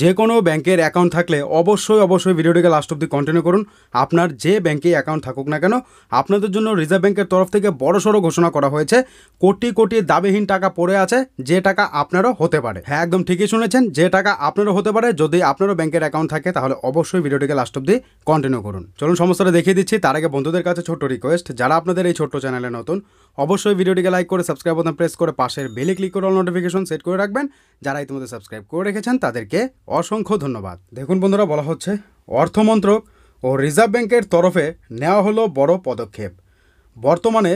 যে কোনো ব্যাংকের অ্যাকাউন্ট থাকলে অবশ্যই অবশ্যই ভিডিওটিকে লাস্ট অব্দি কন্টিনিউ করুন আপনার যে ব্যাংকে অ্যাকাউন্ট থাকুক না কেন আপনাদের জন্য রিজার্ভ ব্যাংকের তরফ থেকে বড়সড় ঘোষণা করা হয়েছে কোটি কোটি দাবিহীন টাকা পড়ে আছে যে টাকা আপনারও হতে পারে হ্যাঁ একদম ঠিকই শুনেছেন যে টাকা আপনারও হতে পারে যদি আপনারও ব্যাংকের অ্যাকাউন্ট থাকে তাহলে অবশ্যই ভিডিওটিকে লাস্ট অব্দি কন্টিনিউ করুন চলুন সমস্যাটা দেখিয়ে দিচ্ছি তার আগে বন্ধুদের কাছে ছোট্ট রিকোয়েস্ট যারা আপনাদের এই ছোট্ট চ্যানেলে নতুন অবশ্যই ভিডিওটিকে লাইক করে সাবস্ক্রাইব বোতাম প্রেস করে পাশের বেলে ক্লিক করে অল নোটিফিকেশন সেট করে রাখবেন যারা ইতিমধ্যে সাবস্ক্রাইব করে রেখেছেন তাদেরকে অসংখ্য ধন্যবাদ দেখুন বন্ধুরা বলা হচ্ছে অর্থমন্ত্রক ও রিজার্ভ ব্যাংকের তরফে নেওয়া হলো বড় পদক্ষেপ বর্তমানে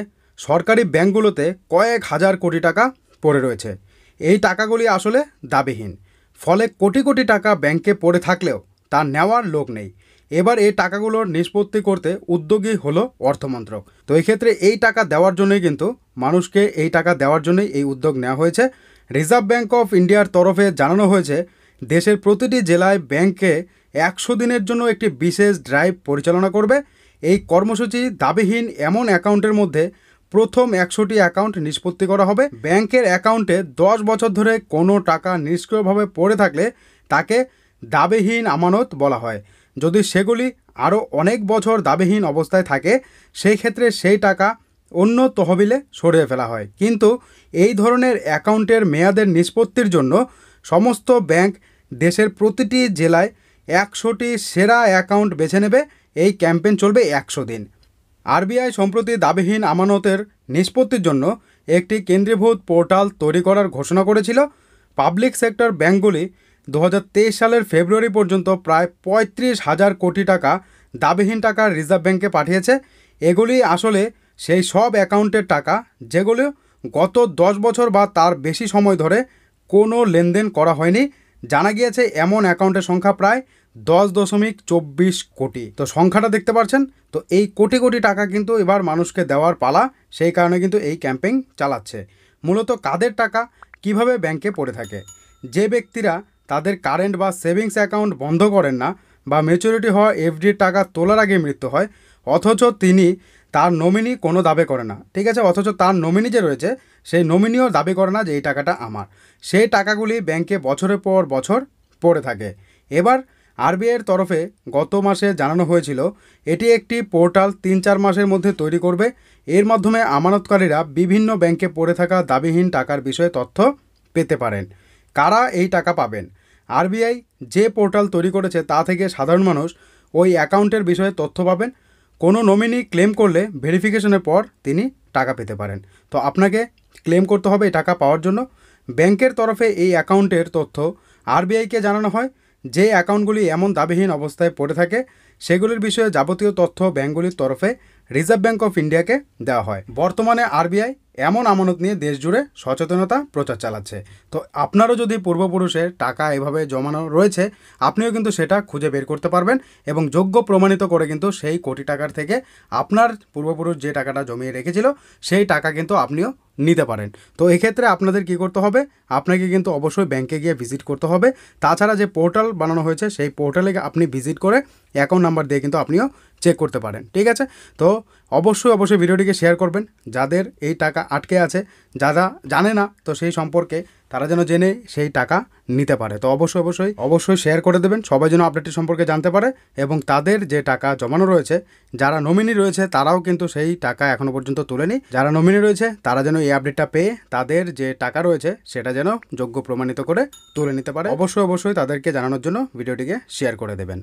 সরকারি ব্যাংকগুলোতে কয়েক হাজার কোটি টাকা পড়ে রয়েছে এই টাকাগুলি আসলে দাবিহীন ফলে কোটি কোটি টাকা ব্যাংকে পড়ে থাকলেও তা নেওয়ার লোক নেই এবার এই টাকাগুলোর নিষ্পত্তি করতে উদ্যোগী হলো অর্থমন্ত্রক তো এক্ষেত্রে এই টাকা দেওয়ার জন্যই কিন্তু মানুষকে এই টাকা দেওয়ার জন্যই এই উদ্যোগ নেওয়া হয়েছে রিজার্ভ ব্যাংক অফ ইন্ডিয়ার তরফে জানানো হয়েছে দেশের প্রতিটি জেলায় ব্যাংকে একশো দিনের জন্য একটি বিশেষ ড্রাইভ পরিচালনা করবে এই কর্মসূচি দাবিহীন এমন অ্যাকাউন্টের মধ্যে প্রথম একশোটি অ্যাকাউন্ট নিষ্পত্তি করা হবে ব্যাংকের অ্যাকাউন্টে দশ বছর ধরে কোনো টাকা নিষ্ক্রিয়ভাবে পড়ে থাকলে তাকে দাবিহীন আমানত বলা হয় যদি সেগুলি আরও অনেক বছর দাবিহীন অবস্থায় থাকে সেই ক্ষেত্রে সেই টাকা অন্য তহবিলে সরিয়ে ফেলা হয় কিন্তু এই ধরনের অ্যাকাউন্টের মেয়াদের নিষ্পত্তির জন্য সমস্ত ব্যাংক দেশের প্রতিটি জেলায় একশোটি সেরা অ্যাকাউন্ট বেছে নেবে এই ক্যাম্পেইন চলবে একশো দিন আরবিআই সম্প্রতি দাবিহীন আমানতের নিষ্পত্তির জন্য একটি কেন্দ্রীভূত পোর্টাল তৈরি করার ঘোষণা করেছিল পাবলিক সেক্টর ব্যাঙ্কগুলি দু সালের ফেব্রুয়ারি পর্যন্ত প্রায় পঁয়ত্রিশ হাজার কোটি টাকা দাবিহীন টাকা রিজার্ভ ব্যাঙ্কে পাঠিয়েছে এগুলি আসলে সেই সব অ্যাকাউন্টের টাকা যেগুলো গত দশ বছর বা তার বেশি সময় ধরে কোনো লেনদেন করা হয়নি জানা গিয়েছে এমন অ্যাকাউন্টের সংখ্যা প্রায় দশ দশমিক চব্বিশ কোটি তো সংখ্যাটা দেখতে পাচ্ছেন তো এই কোটি কোটি টাকা কিন্তু এবার মানুষকে দেওয়ার পালা সেই কারণে কিন্তু এই ক্যাম্পেইন চালাচ্ছে মূলত কাদের টাকা কিভাবে ব্যাংকে পড়ে থাকে যে ব্যক্তিরা তাদের কারেন্ট বা সেভিংস অ্যাকাউন্ট বন্ধ করেন না বা মেচুরিটি হওয়া এফডির টাকা তোলার আগে মৃত্যু হয় অথচ তিনি তার নমিনি কোনো দাবি করে না ঠিক আছে অথচ তার নমিনি যে রয়েছে সেই নমিনিও দাবি করে না যে এই টাকাটা আমার সেই টাকাগুলি ব্যাংকে বছরের পর বছর পড়ে থাকে এবার আরবিআইয়ের তরফে গত মাসে জানানো হয়েছিল এটি একটি পোর্টাল তিন চার মাসের মধ্যে তৈরি করবে এর মাধ্যমে আমানতকারীরা বিভিন্ন ব্যাংকে পড়ে থাকা দাবিহীন টাকার বিষয়ে তথ্য পেতে পারেন কারা এই টাকা পাবেন আরবিআই যে পোর্টাল তৈরি করেছে তা থেকে সাধারণ মানুষ ওই অ্যাকাউন্টের বিষয়ে তথ্য পাবেন কোনো নমিনি ক্লেম করলে ভেরিফিকেশনের পর তিনি টাকা পেতে পারেন তো আপনাকে ক্লেম করতে হবে এই টাকা পাওয়ার জন্য ব্যাংকের তরফে এই অ্যাকাউন্টের তথ্য আরবিআইকে জানানো হয় যে অ্যাকাউন্টগুলি এমন দাবিহীন অবস্থায় পড়ে থাকে সেগুলির বিষয়ে যাবতীয় তথ্য ব্যাঙ্কগুলির তরফে রিজার্ভ ব্যাঙ্ক অফ ইন্ডিয়াকে দেওয়া হয় বর্তমানে আরবিআই এমন আমানত নিয়ে দেশ জুড়ে সচেতনতা প্রচার চালাচ্ছে তো আপনারও যদি পূর্বপুরুষের টাকা এভাবে জমানো রয়েছে আপনিও কিন্তু সেটা খুঁজে বের করতে পারবেন এবং যোগ্য প্রমাণিত করে কিন্তু সেই কোটি টাকার থেকে আপনার পূর্বপুরুষ যে টাকাটা জমিয়ে রেখেছিল সেই টাকা কিন্তু আপনিও নিতে পারেন তো এক্ষেত্রে আপনাদের কি করতে হবে আপনাকে কিন্তু অবশ্যই ব্যাংকে গিয়ে ভিজিট করতে হবে তাছাড়া যে পোর্টাল বানানো হয়েছে সেই পোর্টালে আপনি ভিজিট করে অ্যাকাউন্ট নাম্বার দিয়ে কিন্তু আপনিও চেক করতে পারেন ঠিক আছে তো অবশ্যই অবশ্যই ভিডিওটিকে শেয়ার করবেন যাদের এই টাকা আটকে আছে যারা জানে না তো সেই সম্পর্কে তারা যেন জেনে সেই টাকা নিতে পারে তো অবশ্যই অবশ্যই অবশ্যই শেয়ার করে দেবেন সবাই যেন আপডেটটি সম্পর্কে জানতে পারে এবং তাদের যে টাকা জমানো রয়েছে যারা নমিনি রয়েছে তারাও কিন্তু সেই টাকা এখনও পর্যন্ত তোলেনি যারা নমিনি রয়েছে তারা যেন এই আপডেটটা পেয়ে তাদের যে টাকা রয়েছে সেটা যেন যোগ্য প্রমাণিত করে তুলে নিতে পারে অবশ্যই অবশ্যই তাদেরকে জানানোর জন্য ভিডিওটিকে শেয়ার করে দেবেন